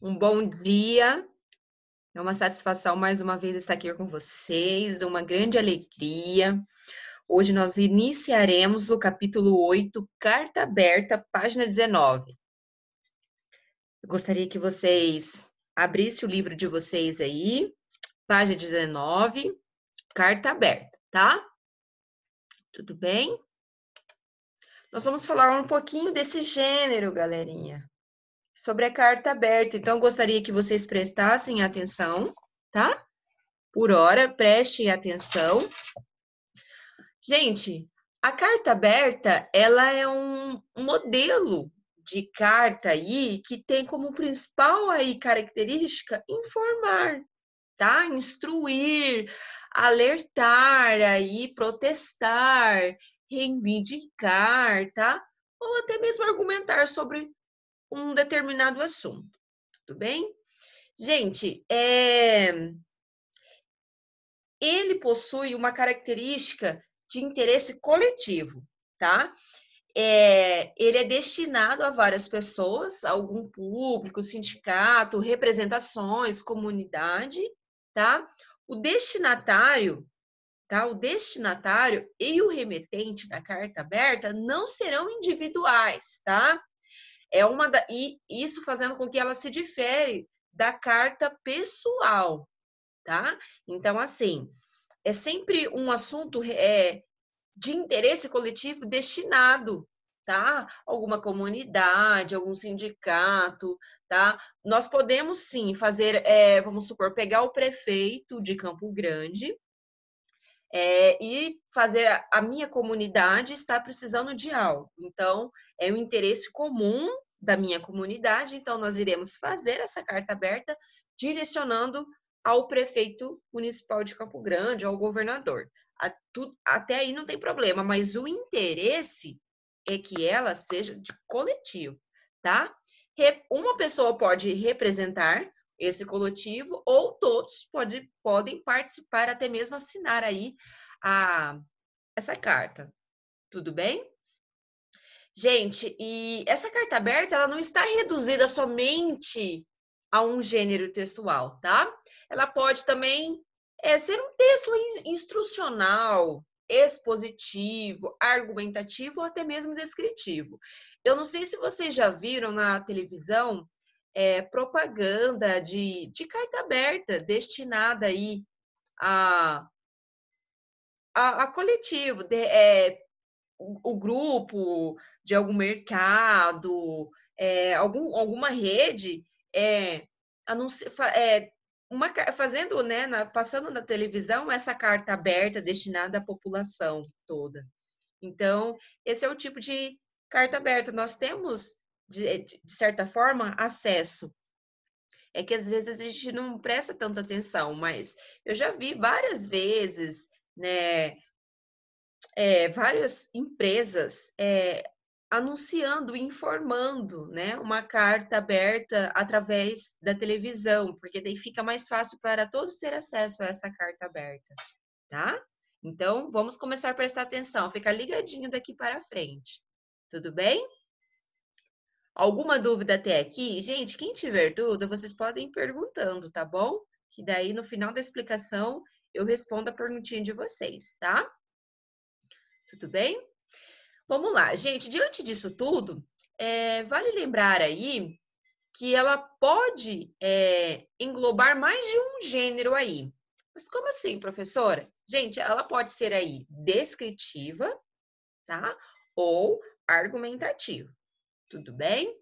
um bom dia. É uma satisfação mais uma vez estar aqui com vocês, é uma grande alegria. Hoje nós iniciaremos o capítulo 8, carta aberta, página 19. Eu gostaria que vocês abrissem o livro de vocês aí, página 19, carta aberta, tá? Tudo bem? Nós vamos falar um pouquinho desse gênero, galerinha sobre a carta aberta. Então, gostaria que vocês prestassem atenção, tá? Por hora, prestem atenção. Gente, a carta aberta, ela é um modelo de carta aí que tem como principal aí característica informar, tá? Instruir, alertar aí, protestar, reivindicar, tá? Ou até mesmo argumentar sobre um determinado assunto, tudo bem? Gente, é... ele possui uma característica de interesse coletivo, tá? É, ele é destinado a várias pessoas, a algum público, sindicato, representações, comunidade, tá? O destinatário, tá? O destinatário e o remetente da carta aberta não serão individuais, tá? É uma da, e isso fazendo com que ela se difere da carta pessoal, tá? Então, assim, é sempre um assunto é, de interesse coletivo destinado, tá? Alguma comunidade, algum sindicato, tá? Nós podemos sim fazer, é, vamos supor, pegar o prefeito de Campo Grande, é, e fazer a minha comunidade está precisando de algo. Então, é um interesse comum da minha comunidade, então nós iremos fazer essa carta aberta direcionando ao prefeito municipal de Campo Grande, ao governador. Até aí não tem problema, mas o interesse é que ela seja de coletivo, tá? Uma pessoa pode representar esse coletivo ou todos pode, podem participar, até mesmo assinar aí a, essa carta. Tudo bem? Gente, e essa carta aberta, ela não está reduzida somente a um gênero textual, tá? Ela pode também é, ser um texto instrucional, expositivo, argumentativo ou até mesmo descritivo. Eu não sei se vocês já viram na televisão é, propaganda de, de carta aberta destinada aí a, a, a coletivo, de, é, o, grupo de algum mercado, é, algum, alguma rede, é, anuncia, é, uma, fazendo, né, na, passando na televisão essa carta aberta destinada à população toda. Então, esse é o tipo de carta aberta. Nós temos, de, de certa forma, acesso. É que às vezes a gente não presta tanta atenção, mas eu já vi várias vezes, né, é, várias empresas é, anunciando, informando, né, uma carta aberta através da televisão, porque daí fica mais fácil para todos ter acesso a essa carta aberta, tá? Então, vamos começar a prestar atenção, ficar ligadinho daqui para frente. Tudo bem? Alguma dúvida até aqui? Gente, quem tiver dúvida, vocês podem ir perguntando, tá bom? Que daí no final da explicação eu respondo a perguntinha de vocês, tá? Tudo bem? Vamos lá, gente. Diante disso tudo, é, vale lembrar aí que ela pode é, englobar mais de um gênero aí. Mas como assim, professora? Gente, ela pode ser aí descritiva, tá? Ou argumentativa. Tudo bem?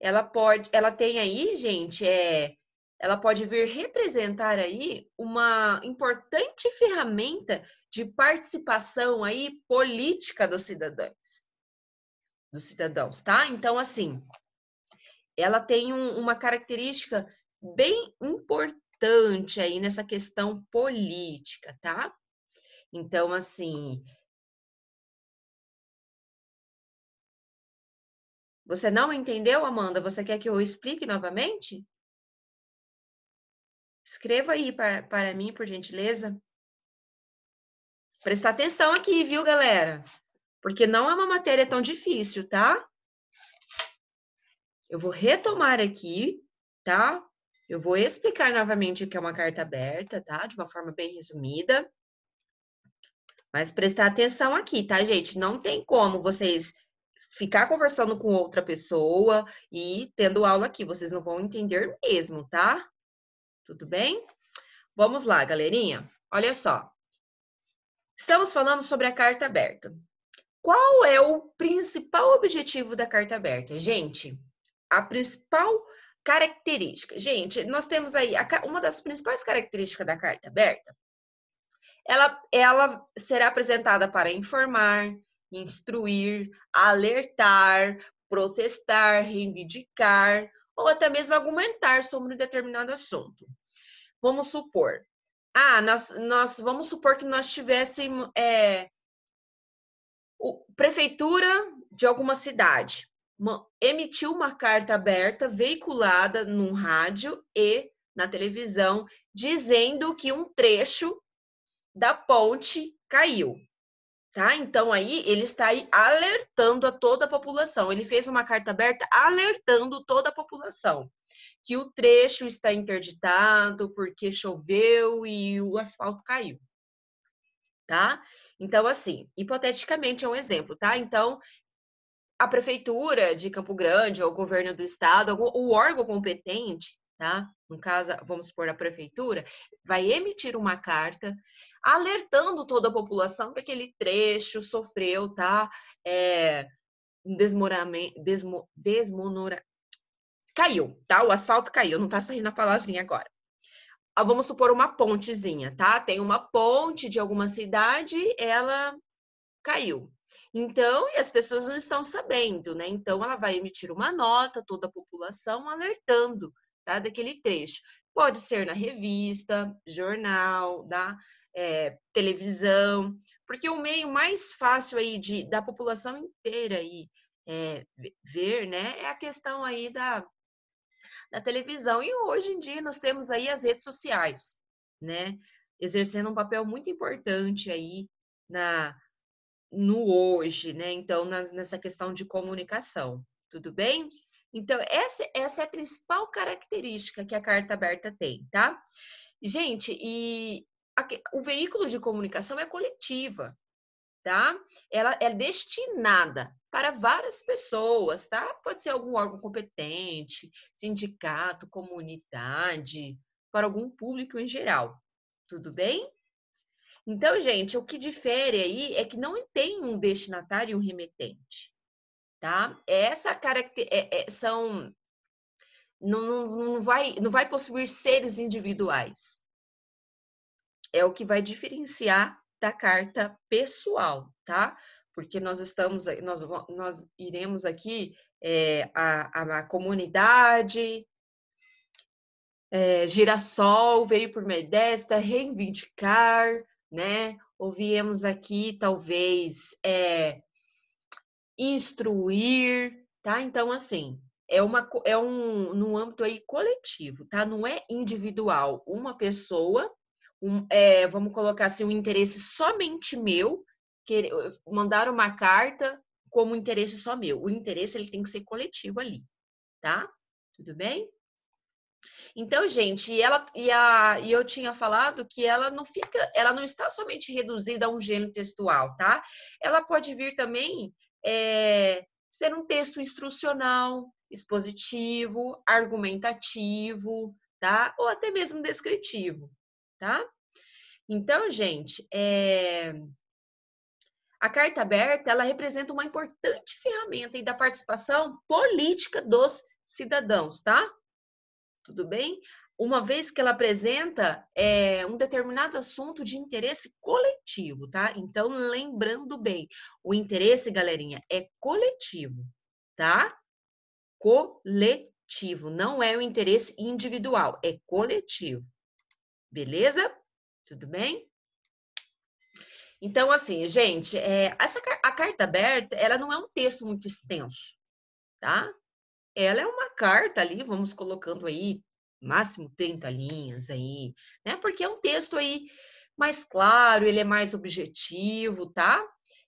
Ela pode, ela tem aí, gente, é ela pode vir representar aí uma importante ferramenta de participação aí política dos cidadãos, dos cidadãos, tá? Então, assim, ela tem um, uma característica bem importante aí nessa questão política, tá? Então, assim, Você não entendeu, Amanda? Você quer que eu explique novamente? Escreva aí para, para mim, por gentileza. Prestar atenção aqui, viu, galera? Porque não é uma matéria tão difícil, tá? Eu vou retomar aqui, tá? Eu vou explicar novamente o que é uma carta aberta, tá? De uma forma bem resumida. Mas prestar atenção aqui, tá, gente? Não tem como vocês ficar conversando com outra pessoa e tendo aula aqui. Vocês não vão entender mesmo, tá? Tudo bem? Vamos lá, galerinha. Olha só. Estamos falando sobre a carta aberta. Qual é o principal objetivo da carta aberta? Gente, a principal característica. Gente, nós temos aí a, uma das principais características da carta aberta. Ela, ela será apresentada para informar, instruir, alertar, protestar, reivindicar, ou até mesmo argumentar sobre um determinado assunto. Vamos supor, ah, nós, nós vamos supor que nós tivéssemos é, o, prefeitura de alguma cidade uma, emitiu uma carta aberta veiculada no rádio e na televisão dizendo que um trecho da ponte caiu. Tá? Então aí ele está aí alertando a toda a população. Ele fez uma carta aberta alertando toda a população que o trecho está interditado porque choveu e o asfalto caiu. Tá? Então assim, hipoteticamente é um exemplo, tá? Então a prefeitura de Campo Grande ou o governo do estado, o órgão competente, tá? No caso, vamos supor a prefeitura, vai emitir uma carta alertando toda a população que aquele trecho sofreu, tá? É, desmoramento, desmo, desmonora, caiu, tá? O asfalto caiu, não tá saindo a palavrinha agora. Ah, vamos supor uma pontezinha, tá? Tem uma ponte de alguma cidade, ela caiu. Então, e as pessoas não estão sabendo, né? Então, ela vai emitir uma nota, toda a população alertando, tá? Daquele trecho. Pode ser na revista, jornal, tá? é, televisão, porque o meio mais fácil aí de, da população inteira aí, é, ver, né, é a questão aí da, da televisão. E hoje em dia nós temos aí as redes sociais, né, exercendo um papel muito importante aí na no hoje, né? Então, na, nessa questão de comunicação, tudo bem? Então, essa, essa é a principal característica que a carta aberta tem, tá? Gente, e o veículo de comunicação é coletiva, tá? Ela é destinada para várias pessoas, tá? Pode ser algum órgão competente, sindicato, comunidade, para algum público em geral. Tudo bem? Então, gente, o que difere aí é que não tem um destinatário e um remetente, tá? Essa característica É, é, são não, não, não, vai, não vai possuir seres individuais, é o que vai diferenciar da carta pessoal, tá? Porque nós estamos, nós, nós iremos aqui é, a, a, comunidade, é, girassol veio por Medesta, reivindicar, né? viemos aqui talvez é, instruir, tá? Então assim é uma é um no âmbito aí coletivo, tá? Não é individual, uma pessoa um, é, vamos colocar assim, um interesse somente meu, eh, mandar uma carta como interesse só meu. O interesse ele tem que ser coletivo ali, tá? Tudo bem? Então, gente, e ela e, a, e eu tinha falado que ela não fica, ela não está somente reduzida a um gênero textual, tá? Ela pode vir também é, ser um texto instrucional, expositivo, argumentativo, tá? Ou até mesmo descritivo tá? Então, gente, é... a carta aberta ela representa uma importante ferramenta da participação política dos cidadãos, tá? Tudo bem? Uma vez que ela apresenta é, um determinado assunto de interesse coletivo, tá? Então, lembrando bem, o interesse, galerinha, é coletivo, tá? Coletivo, não é o interesse individual, é coletivo. Beleza? Tudo bem? Então, assim, gente, é, essa, a carta aberta, ela não é um texto muito extenso, tá? Ela é uma carta ali, vamos colocando aí, máximo 30 linhas aí, né? Porque é um texto aí mais claro, ele é mais objetivo, tá?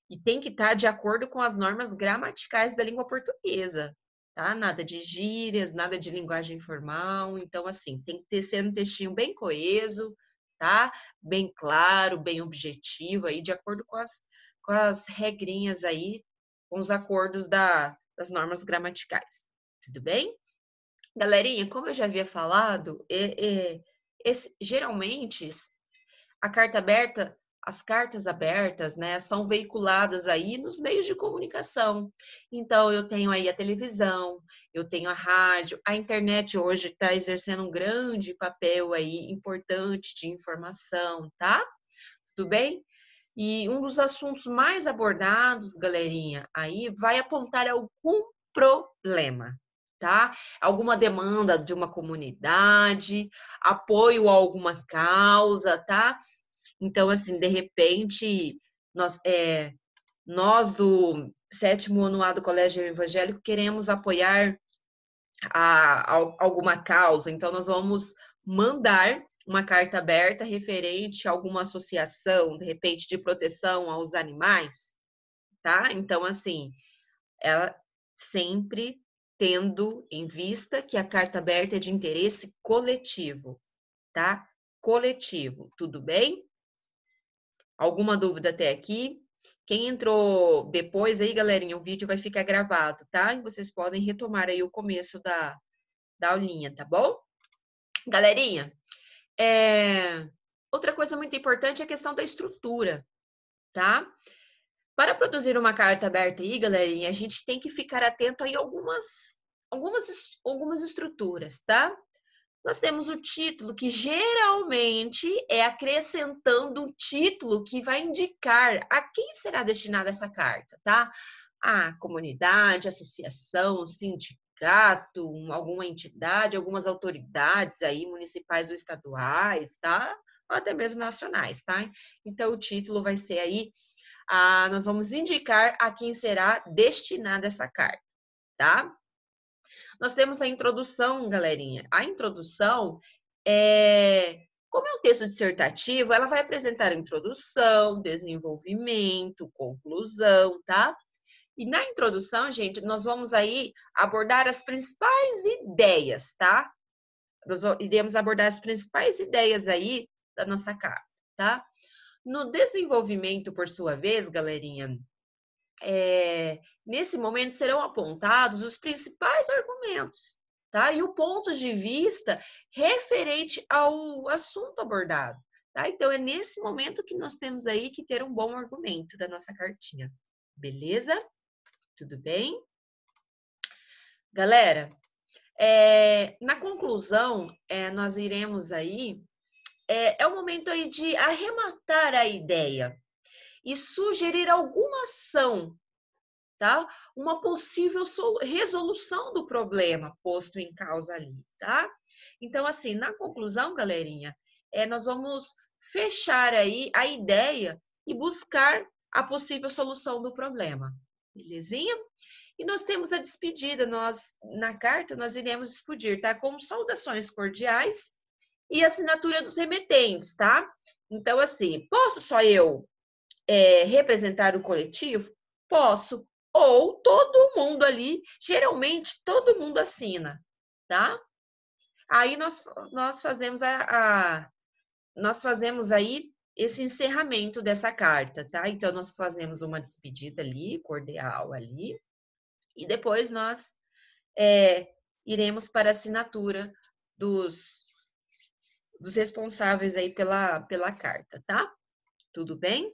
E tem que estar tá de acordo com as normas gramaticais da língua portuguesa, tá? Nada de gírias, nada de linguagem formal. Então, assim, tem que ter, sendo um textinho bem coeso, tá? Bem claro, bem objetivo, aí, de acordo com as, com as regrinhas aí, com os acordos da, das normas gramaticais. Tudo bem? Galerinha, como eu já havia falado, é, é, esse, geralmente a carta aberta as cartas abertas, né, são veiculadas aí nos meios de comunicação. Então, eu tenho aí a televisão, eu tenho a rádio, a internet hoje está exercendo um grande papel aí importante de informação, tá? Tudo bem? E um dos assuntos mais abordados, galerinha, aí vai apontar algum problema, tá? Alguma demanda de uma comunidade, apoio a alguma causa, tá? Então, assim, de repente, nós, é, nós do sétimo ano A do Colégio Evangélico queremos apoiar a, a alguma causa, então nós vamos mandar uma carta aberta referente a alguma associação, de repente, de proteção aos animais, tá? Então, assim, ela é sempre tendo em vista que a carta aberta é de interesse coletivo, tá? Coletivo, tudo bem? Alguma dúvida até aqui? Quem entrou depois aí, galerinha, o vídeo vai ficar gravado, tá? E vocês podem retomar aí o começo da, da aulinha, tá bom? Galerinha, é... outra coisa muito importante é a questão da estrutura, tá? Para produzir uma carta aberta aí, galerinha, a gente tem que ficar atento aí a algumas, algumas, algumas estruturas, tá? nós temos o título, que geralmente é acrescentando um título que vai indicar a quem será destinada essa carta, tá? A comunidade, associação, sindicato, alguma entidade, algumas autoridades aí municipais ou estaduais, tá? Ou até mesmo nacionais, tá? Então o título vai ser aí, a ah, nós vamos indicar a quem será destinada essa carta, tá? Nós temos a introdução, galerinha. A introdução é. Como é um texto dissertativo, ela vai apresentar introdução, desenvolvimento, conclusão, tá? E na introdução, gente, nós vamos aí abordar as principais ideias, tá? Nós iremos abordar as principais ideias aí da nossa carta, tá? No desenvolvimento, por sua vez, galerinha, é, nesse momento serão apontados os principais argumentos, tá? E o ponto de vista referente ao assunto abordado, tá? Então é nesse momento que nós temos aí que ter um bom argumento da nossa cartinha. Beleza? Tudo bem? Galera, é, na conclusão, é, nós iremos aí. É, é o momento aí de arrematar a ideia, e sugerir alguma ação, tá? Uma possível resolução do problema posto em causa ali, tá? Então, assim, na conclusão, galerinha, é, nós vamos fechar aí a ideia e buscar a possível solução do problema, belezinha? E nós temos a despedida, nós na carta nós iremos despedir, tá? Com saudações cordiais e assinatura dos remetentes, tá? Então assim, posso só eu? é, representar o coletivo? Posso. Ou todo mundo ali, geralmente todo mundo assina, tá? Aí nós, nós fazemos a, a nós fazemos aí esse encerramento dessa carta, tá? Então nós fazemos uma despedida ali, cordial ali, e depois nós é, iremos para a assinatura dos, dos responsáveis aí pela, pela carta, tá? Tudo bem?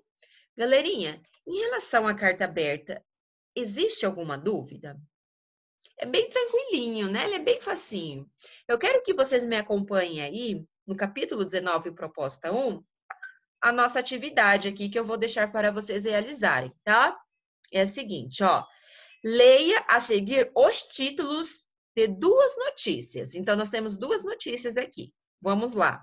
Galerinha, em relação à carta aberta, existe alguma dúvida? É bem tranquilinho, né? Ele é bem facinho. Eu quero que vocês me acompanhem aí no capítulo 19, proposta 1, a nossa atividade aqui que eu vou deixar para vocês realizarem, tá? É a seguinte, ó. Leia a seguir os títulos de duas notícias. Então, nós temos duas notícias aqui. Vamos lá.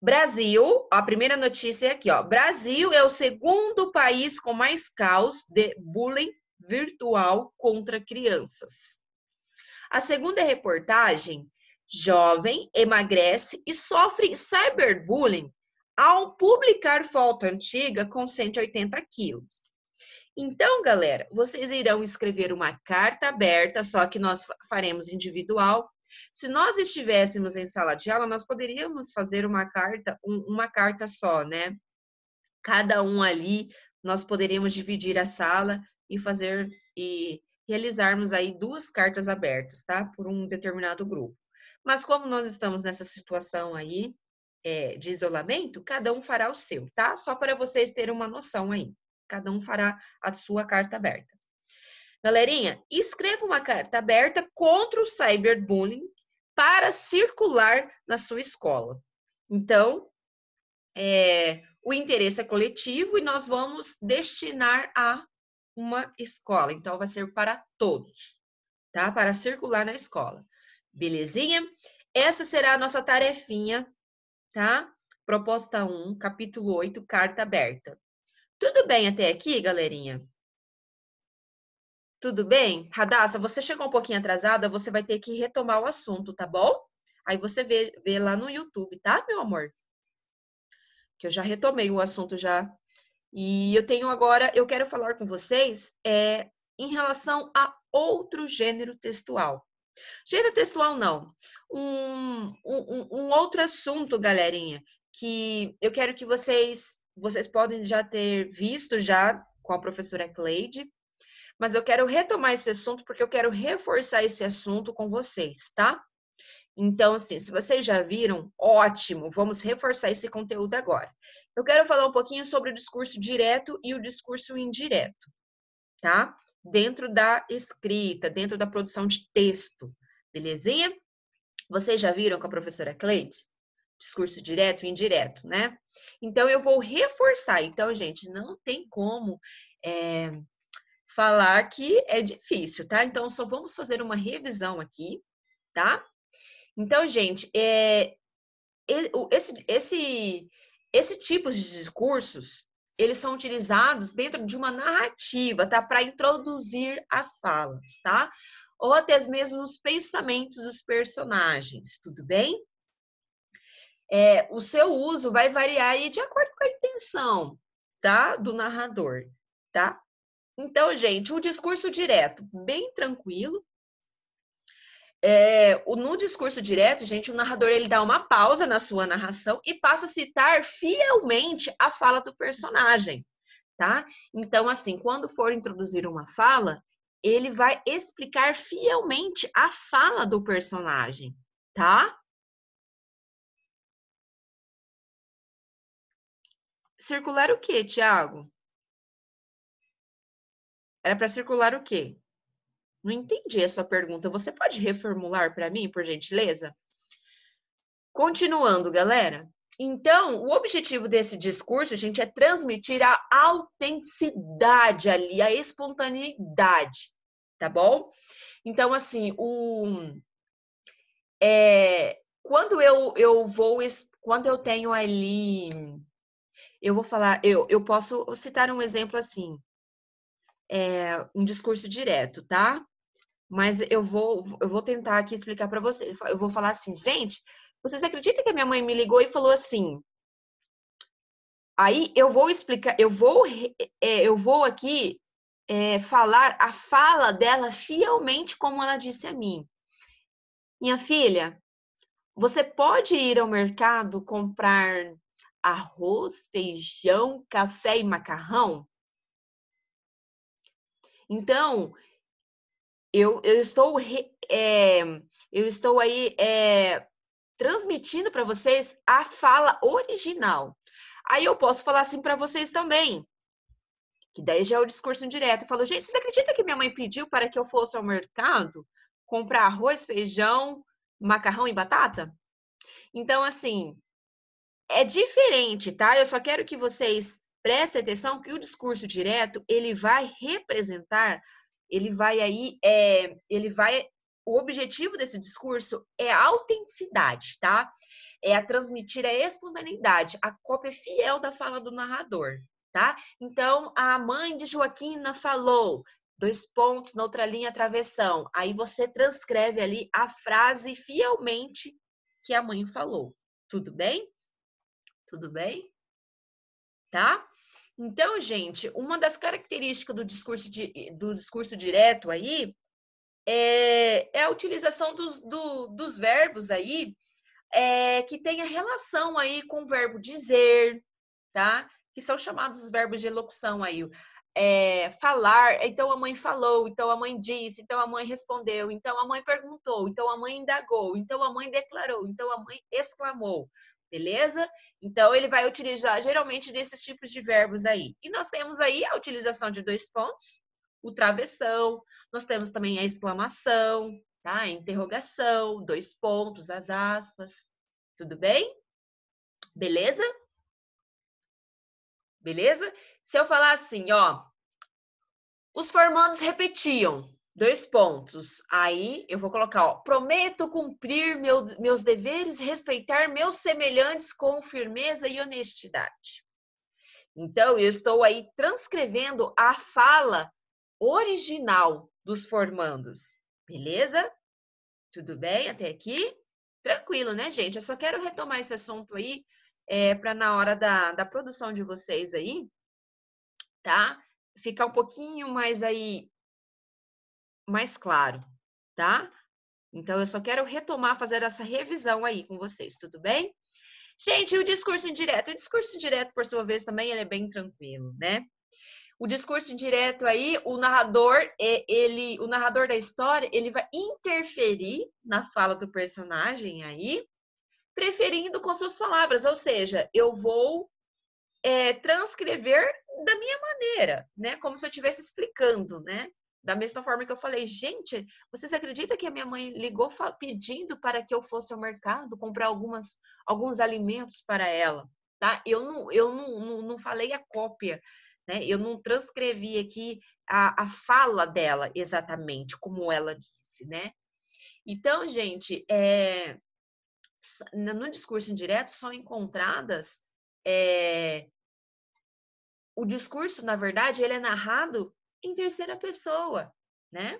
Brasil, a primeira notícia é aqui, ó. Brasil é o segundo país com mais caos de bullying virtual contra crianças. A segunda reportagem, jovem emagrece e sofre cyberbullying ao publicar foto antiga com 180 quilos. Então, galera, vocês irão escrever uma carta aberta, só que nós faremos individual, se nós estivéssemos em sala de aula, nós poderíamos fazer uma carta, um, uma carta só, né? Cada um ali, nós poderíamos dividir a sala e fazer e realizarmos aí duas cartas abertas, tá? Por um determinado grupo. Mas como nós estamos nessa situação aí é, de isolamento, cada um fará o seu, tá? Só para vocês terem uma noção aí. Cada um fará a sua carta aberta. Galerinha, escreva uma carta aberta contra o cyberbullying para circular na sua escola. Então, é, o interesse é coletivo e nós vamos destinar a uma escola. Então, vai ser para todos, tá? Para circular na escola. Belezinha? Essa será a nossa tarefinha, tá? Proposta 1, capítulo 8, carta aberta. Tudo bem até aqui, galerinha? Tudo bem? Radassa, você chegou um pouquinho atrasada, você vai ter que retomar o assunto, tá bom? Aí você vê, vê lá no YouTube, tá, meu amor? Que eu já retomei o assunto já. E eu tenho agora, eu quero falar com vocês é, em relação a outro gênero textual. Gênero textual não. Um, um, um, outro assunto, galerinha, que eu quero que vocês, vocês podem já ter visto já com a professora Cleide, mas eu quero retomar esse assunto porque eu quero reforçar esse assunto com vocês, tá? Então, assim, se vocês já viram, ótimo, vamos reforçar esse conteúdo agora. Eu quero falar um pouquinho sobre o discurso direto e o discurso indireto, tá? Dentro da escrita, dentro da produção de texto, belezinha? Vocês já viram com a professora Cleide? Discurso direto e indireto, né? Então, eu vou reforçar. Então, gente, não tem como é, falar que é difícil, tá? Então, só vamos fazer uma revisão aqui, tá? Então, gente, é, esse, esse, esse tipo de discursos, eles são utilizados dentro de uma narrativa, tá? Para introduzir as falas, tá? Ou até mesmo os pensamentos dos personagens, tudo bem? É, o seu uso vai variar aí de acordo com a intenção, tá? Do narrador, tá? Então, gente, um discurso direto, bem tranquilo. É, no discurso direto, gente, o narrador ele dá uma pausa na sua narração e passa a citar fielmente a fala do personagem, tá? Então, assim, quando for introduzir uma fala, ele vai explicar fielmente a fala do personagem, tá? Circular o que, Tiago? Era para circular o quê? Não entendi a sua pergunta. Você pode reformular para mim, por gentileza? Continuando, galera. Então, o objetivo desse discurso, gente, é transmitir a autenticidade ali, a espontaneidade, tá bom? Então, assim, o é, quando eu, eu vou, quando eu tenho ali, eu vou falar, eu, eu posso citar um exemplo assim é, um discurso direto, tá? Mas eu vou, eu vou tentar aqui explicar para vocês. Eu vou falar assim, gente, vocês acreditam que a minha mãe me ligou e falou assim? Aí eu vou explicar, eu vou, é, eu vou aqui é, falar a fala dela fielmente como ela disse a mim. Minha filha, você pode ir ao mercado comprar arroz, feijão, café e macarrão? Então, eu, eu estou é, eu estou aí é, transmitindo para vocês a fala original. Aí eu posso falar assim para vocês também. Que daí já é o discurso indireto. Eu falo, gente, vocês acreditam que minha mãe pediu para que eu fosse ao mercado comprar arroz, feijão, macarrão e batata? Então, assim, é diferente, tá? Eu só quero que vocês Presta atenção que o discurso direto ele vai representar, ele vai aí, é, ele vai. O objetivo desse discurso é a autenticidade, tá? É a transmitir a espontaneidade, a cópia fiel da fala do narrador, tá? Então, a mãe de Joaquina falou, dois pontos, na outra linha, travessão. Aí você transcreve ali a frase fielmente que a mãe falou. Tudo bem? Tudo bem? tá? Então, gente, uma das características do discurso, de, do discurso direto aí é, é a utilização dos, do, dos verbos aí é, que tem a relação aí com o verbo dizer, tá? Que são chamados os verbos de elocução aí. É, falar, então a mãe falou, então a mãe disse, então a mãe respondeu, então a mãe perguntou, então a mãe indagou, então a mãe declarou, então a mãe exclamou beleza? Então, ele vai utilizar geralmente desses tipos de verbos aí. E nós temos aí a utilização de dois pontos, o travessão, nós temos também a exclamação, tá? A interrogação, dois pontos, as aspas. Tudo bem? Beleza? Beleza? Se eu falar assim, ó, os formandos repetiam. Dois pontos. Aí eu vou colocar, ó, prometo cumprir meu, meus deveres, respeitar meus semelhantes com firmeza e honestidade. Então, eu estou aí transcrevendo a fala original dos formandos. Beleza? Tudo bem até aqui? Tranquilo, né, gente? Eu só quero retomar esse assunto aí é, para na hora da, da produção de vocês aí, tá? Ficar um pouquinho mais aí mais claro, tá? Então, eu só quero retomar, fazer essa revisão aí com vocês, tudo bem? Gente, e o discurso indireto? O discurso indireto, por sua vez, também ele é bem tranquilo, né? O discurso indireto aí, o narrador, é, ele, o narrador da história, ele vai interferir na fala do personagem aí, preferindo com suas palavras, ou seja, eu vou é, transcrever da minha maneira, né? Como se eu estivesse explicando, né? Da mesma forma que eu falei, gente, vocês acreditam que a minha mãe ligou pedindo para que eu fosse ao mercado comprar algumas, alguns alimentos para ela? Tá? Eu, não, eu não, não, não falei a cópia, né? eu não transcrevi aqui a, a fala dela exatamente como ela disse. Né? Então, gente, é, no discurso indireto são encontradas. É, o discurso, na verdade, ele é narrado em terceira pessoa, né?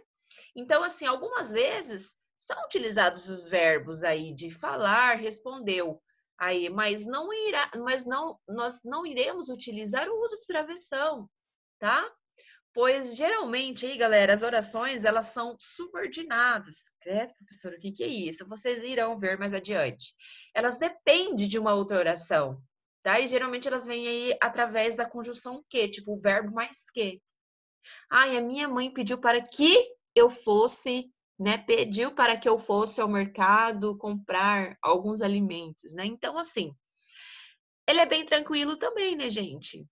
Então, assim, algumas vezes são utilizados os verbos aí de falar, respondeu, aí, mas não irá, mas não, nós não iremos utilizar o uso de travessão, tá? Pois geralmente aí, galera, as orações elas são subordinadas. Credo, professor, o que, que é isso? Vocês irão ver mais adiante. Elas dependem de uma outra oração, tá? E geralmente elas vêm aí através da conjunção que, tipo o verbo mais que, Ai, a minha mãe pediu para que eu fosse, né? Pediu para que eu fosse ao mercado comprar alguns alimentos, né? Então, assim, ele é bem tranquilo também, né, gente?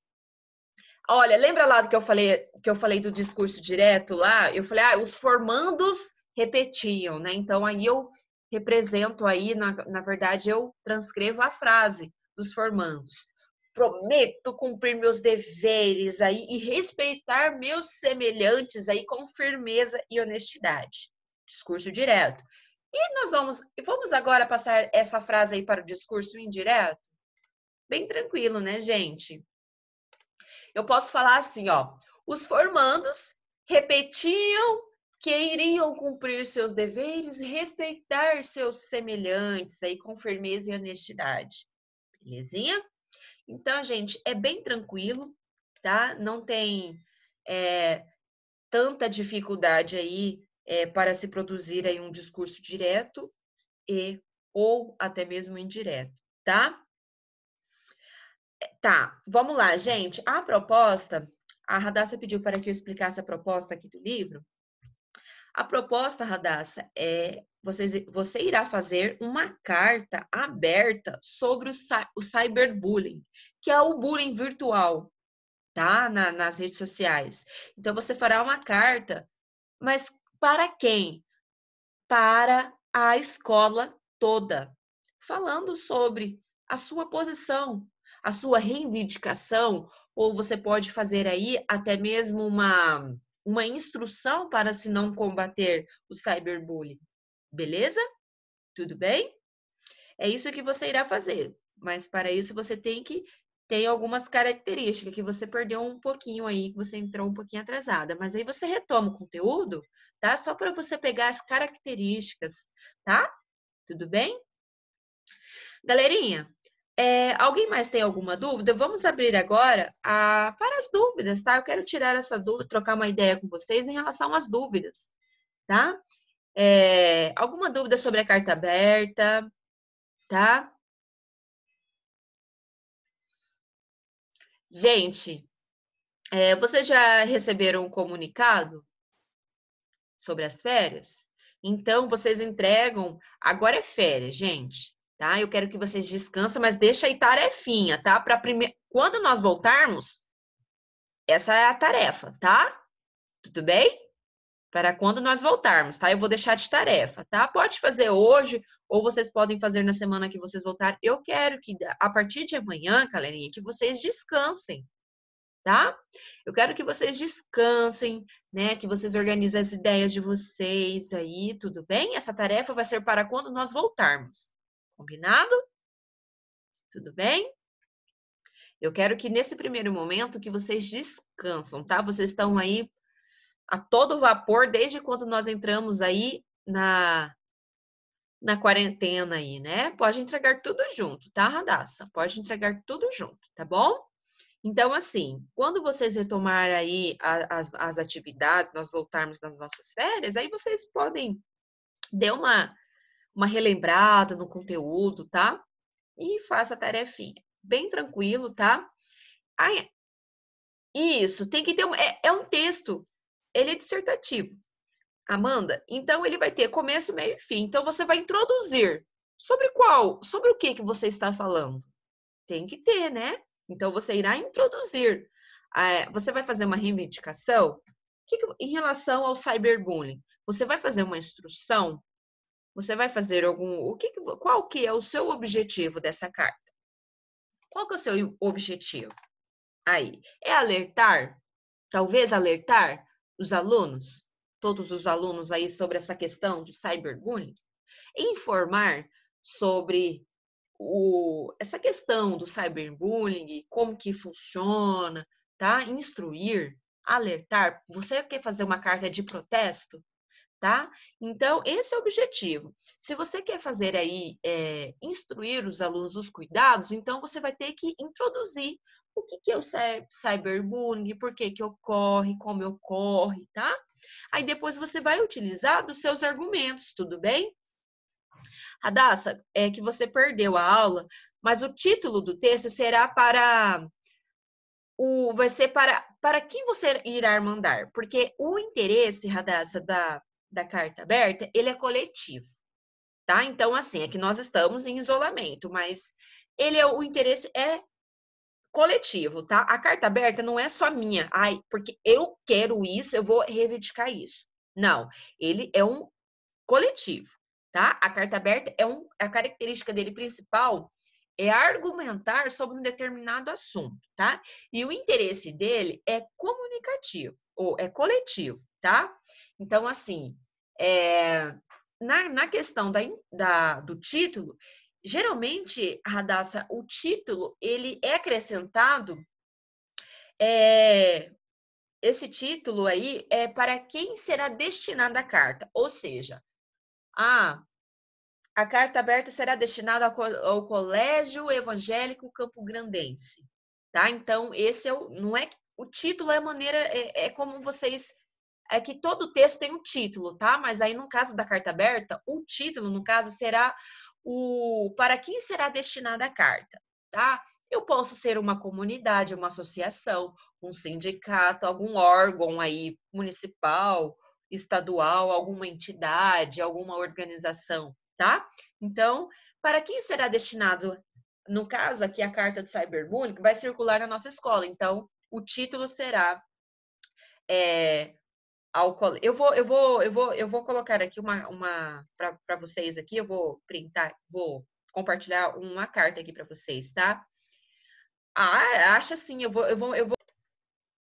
Olha, lembra lá do que eu falei, que eu falei do discurso direto lá? Eu falei, ah, os formandos repetiam, né? Então aí eu represento aí, na, na verdade, eu transcrevo a frase dos formandos prometo cumprir meus deveres aí e respeitar meus semelhantes aí com firmeza e honestidade. Discurso direto. E nós vamos, vamos agora passar essa frase aí para o discurso indireto? Bem tranquilo, né, gente? Eu posso falar assim, ó. Os formandos repetiam que iriam cumprir seus deveres, respeitar seus semelhantes aí com firmeza e honestidade. Belezinha? Então, gente, é bem tranquilo, tá? Não tem é, tanta dificuldade aí é, para se produzir aí um discurso direto e ou até mesmo indireto, tá? É, tá, vamos lá, gente. A proposta, a Radassa pediu para que eu explicasse a proposta aqui do livro. A proposta, Radassa, é você, você irá fazer uma carta aberta sobre o, o cyberbullying, que é o bullying virtual, tá? Na, nas redes sociais. Então, você fará uma carta, mas para quem? Para a escola toda, falando sobre a sua posição, a sua reivindicação, ou você pode fazer aí até mesmo uma uma instrução para se não combater o cyberbullying. Beleza? Tudo bem? É isso que você irá fazer, mas para isso você tem que ter algumas características que você perdeu um pouquinho aí, que você entrou um pouquinho atrasada, mas aí você retoma o conteúdo, tá? Só para você pegar as características, tá? Tudo bem? Galerinha, é, alguém mais tem alguma dúvida? Vamos abrir agora a, para as dúvidas, tá? Eu quero tirar essa dúvida, trocar uma ideia com vocês em relação às dúvidas, tá? É, alguma dúvida sobre a carta aberta, tá? Gente, é, vocês já receberam um comunicado sobre as férias? Então, vocês entregam. Agora é férias, gente tá? Eu quero que vocês descansem, mas deixa aí tarefinha, tá? Para prime... quando nós voltarmos, essa é a tarefa, tá? Tudo bem? Para quando nós voltarmos, tá? Eu vou deixar de tarefa, tá? Pode fazer hoje ou vocês podem fazer na semana que vocês voltarem. Eu quero que a partir de amanhã, galerinha, que vocês descansem, tá? Eu quero que vocês descansem, né? Que vocês organizem as ideias de vocês aí, tudo bem? Essa tarefa vai ser para quando nós voltarmos. Combinado? Tudo bem? Eu quero que nesse primeiro momento que vocês descansam, tá? Vocês estão aí a todo vapor desde quando nós entramos aí na na quarentena aí, né? Pode entregar tudo junto, tá, Radassa? Pode entregar tudo junto, tá bom? Então, assim, quando vocês retomarem aí as, as atividades, nós voltarmos nas nossas férias, aí vocês podem dê uma uma relembrada no conteúdo, tá? E faça a tarefinha. Bem tranquilo, tá? isso, tem que ter um. É, é um texto, ele é dissertativo. Amanda, então ele vai ter começo, meio e fim. Então você vai introduzir sobre qual, sobre o que que você está falando. Tem que ter, né? Então você irá introduzir. Ah, é, você vai fazer uma reivindicação em relação ao cyberbullying. Você vai fazer uma instrução você vai fazer algum. O que, qual que é o seu objetivo dessa carta? Qual que é o seu objetivo? Aí, é alertar, talvez alertar os alunos, todos os alunos aí sobre essa questão de cyberbullying, informar sobre o, essa questão do cyberbullying, como que funciona, tá? Instruir, alertar. Você quer fazer uma carta de protesto? tá? Então, esse é o objetivo. Se você quer fazer aí, é, instruir os alunos os cuidados, então você vai ter que introduzir o que, que é o cyberbullying, por que, que ocorre, como ocorre, tá? Aí depois você vai utilizar dos seus argumentos, tudo bem? Radassa, é que você perdeu a aula, mas o título do texto será para o vai ser para para quem você irá mandar, porque o interesse, Radassa, da da carta aberta, ele é coletivo, tá? Então, assim, é que nós estamos em isolamento, mas ele é, o interesse é coletivo, tá? A carta aberta não é só minha, ai, porque eu quero isso, eu vou reivindicar isso. Não, ele é um coletivo, tá? A carta aberta é um, a característica dele principal é argumentar sobre um determinado assunto, tá? E o interesse dele é comunicativo ou é coletivo, tá? Então, assim, é, na, na questão da, da, do título, geralmente, Radassa, o título ele é acrescentado. É, esse título aí é para quem será destinada a carta, ou seja, a, ah, a carta aberta será destinada ao, ao Colégio Evangélico Campo Grandense, tá? Então, esse é o, não é, o título é a maneira, é, é como vocês é que todo texto tem um título, tá? Mas aí, no caso da carta aberta, o título, no caso, será o para quem será destinada a carta, tá? Eu posso ser uma comunidade, uma associação, um sindicato, algum órgão aí municipal, estadual, alguma entidade, alguma organização, tá? Então, para quem será destinado, no caso aqui a carta de Cyberbullying, vai circular na nossa escola. Então, o título será é, ao eu vou eu vou eu vou eu vou colocar aqui uma uma para vocês aqui, eu vou printar, vou compartilhar uma carta aqui para vocês, tá? Ah, acha assim? eu vou eu vou eu vou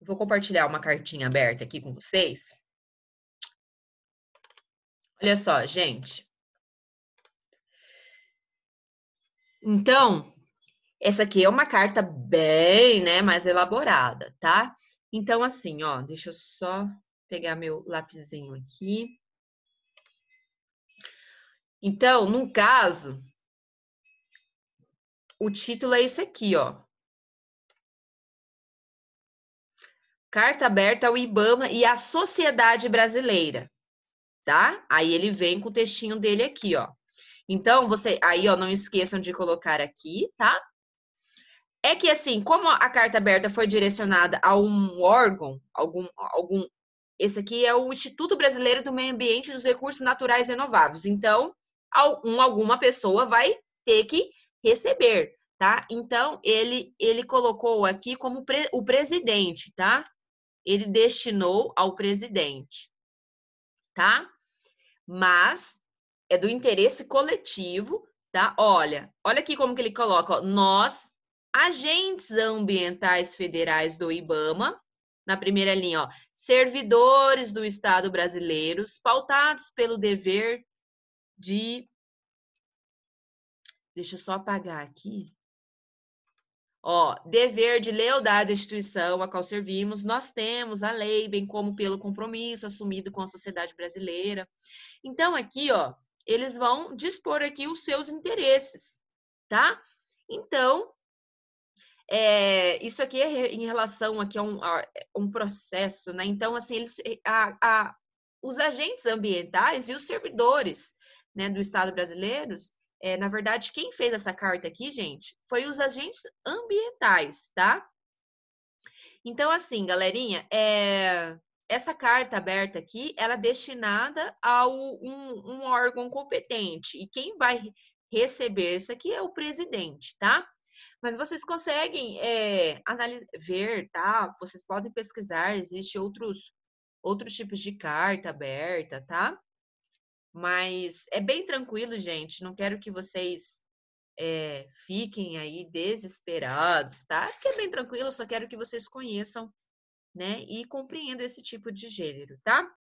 vou compartilhar uma cartinha aberta aqui com vocês. Olha só, gente. Então, essa aqui é uma carta bem, né, mais elaborada, tá? Então, assim, ó, deixa eu só pegar meu lapisinho aqui. Então, no caso, o título é esse aqui, ó. Carta aberta ao IBAMA e à sociedade brasileira, tá? Aí ele vem com o textinho dele aqui, ó. Então, você, aí, ó, não esqueçam de colocar aqui, tá? É que, assim, como a carta aberta foi direcionada a um órgão, algum, algum esse aqui é o Instituto Brasileiro do Meio Ambiente e dos Recursos Naturais Renováveis. Então, algum, alguma pessoa vai ter que receber, tá? Então, ele, ele colocou aqui como pre, o presidente, tá? Ele destinou ao presidente, tá? Mas é do interesse coletivo, tá? Olha, olha aqui como que ele coloca, ó, nós, agentes ambientais federais do IBAMA, na primeira linha, ó, servidores do Estado brasileiros, pautados pelo dever de. Deixa eu só apagar aqui. Ó, dever de lealdade à instituição a qual servimos, nós temos a lei, bem como pelo compromisso assumido com a sociedade brasileira. Então, aqui, ó, eles vão dispor aqui os seus interesses, tá? Então, é, isso aqui é em relação aqui a, um, a um processo, né? Então, assim, eles, eh, a, a, os agentes ambientais e os servidores né, do Estado brasileiros, é, na verdade, quem fez essa carta aqui, gente, foi os agentes ambientais, tá? Então, assim, galerinha, é, essa carta aberta aqui, ela é destinada a um, um órgão competente. E quem vai receber isso aqui é o presidente, tá? Mas vocês conseguem é, ver, tá? Vocês podem pesquisar, existem outros, outros tipos de carta aberta, tá? Mas é bem tranquilo, gente. Não quero que vocês é, fiquem aí desesperados, tá? Porque é bem tranquilo, só quero que vocês conheçam, né? E compreendam esse tipo de gênero, tá?